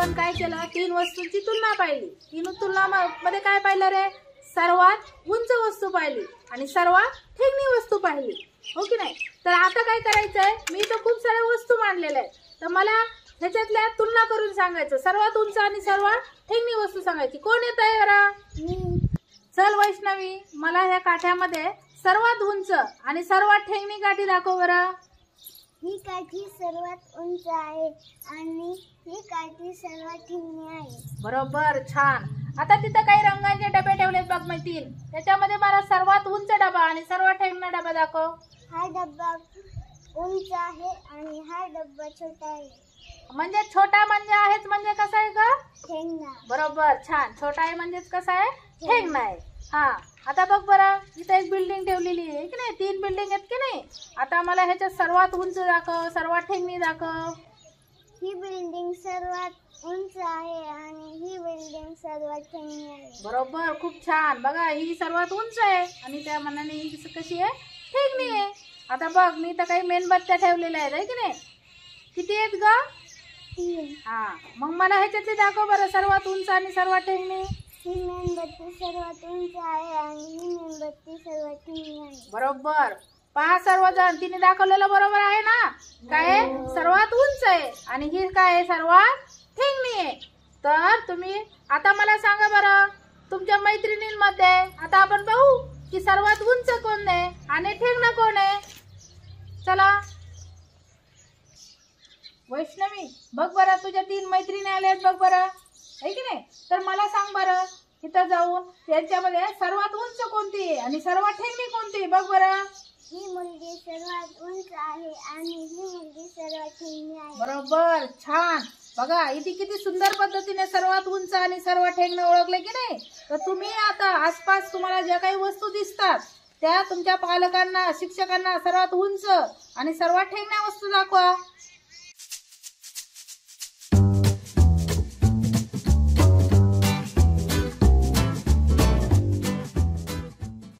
आपण काय केलं तीन वस्तूंची तुलना पाहिली तीन तुलना मध्ये काय पाहिलं रे सर्वात उंच वस्तू पाहिली आणि सर्वात ठेंगणी वस्तू पाहिली हो की नाही तर आता काय करायचंय मी तर खूप साऱ्या वस्तू मांडलेल्या आहेत तर मला ह्याच्यातल्या तुलना करून सांगायचं सर्वात उंच आणि सर्वात ठेंगणी वस्तू सांगायची कोण येत आहे बरा चल वैष्णवी मला ह्या काठ्यामध्ये सर्वात उंच आणि सर्वात ठेंगणी काठी दाखव बरं ही काठी सर्वात उंच आहे आणि ही काठी सर्वात ठिंगणी आहे बरोबर छान आता तिथं काही रंगांचे डबे ठेवलेत बघ मैत्रीण त्याच्यामध्ये मला सर्वात उंच डबा आणि सर्वात ठेवणा डबा दाखव हा डब्बा उंच आहे आणि हा डब्बा छोटा आहे म्हणजे छोटा म्हणजे आहेच म्हणजे कसा आहे का ठेंगणा बरोबर छान छोटा आहे म्हणजेच कसा आहे ठेंगणा आहे हा आता बघ बरा इथं एक बिल्डिंग ठेवलेली आहे की नाही तीन बिल्डिंग आहेत की नाही आता मला ह्याच्यात सर्वात उंच दाखव सर्वात ठेंगणी दाखव ही बिल्डिंग सर्वात उंच आहे आणि ही बिल्डिंग सर्वात ठेंगणी आहे बरोबर खूप छान बघा ही सर्वात उंच आहे आणि त्या मनाने ही कशी आहे ठेंगणी आहे आता बघ मी तर काही मेणबत्त्या ठेवलेल्या आहेत की नाही किती आहेत ग हा मग मला ह्याच्यात दाखव बरं सर्वात उंच आणि सर्वात ठेंगणी ही मेणबत्ती सर्वात उंच आहे आणि ही मेणबत्ती सर्वात कमी आहे बरोबर पहा सर्वजण तिने दाखवलेलं बरोबर आहे ना काय हो. सर्वात उंच आहे आणि ही काय सर्वात ठेंगणी आहे तर तुम्ही आता मला सांगा बरं तुमच्या मैत्रिणींमध्ये आता आपण पाहू की सर्वात उंच कोण आहे आणि ठेंगणं कोण आहे चला वैष्णवी बघ बरं तुझ्या तीन मैत्रिणी आल्या बघ बरं है की नाही तर मला सांग बरं इथं जाऊन यांच्यामध्ये सर्वात उंच कोणती आणि सर्वात ठेंगणी कोणती बघ बरं ही मुलगी सर्वात उंच आहे आणि ही मुलगी सर्वात आहे बरोबर छान बघा इथे किती सुंदर पद्धतीने सर्वात उंच आणि सर्व ठेंगणं ओळखले की नाही तर तुम्ही आता आसपास तुम्हाला ज्या काही वस्तू दिसतात त्या तुमच्या पालकांना शिक्षकांना सर्वात उंच आणि सर्वात ठेंगण्या वस्तू दाखवा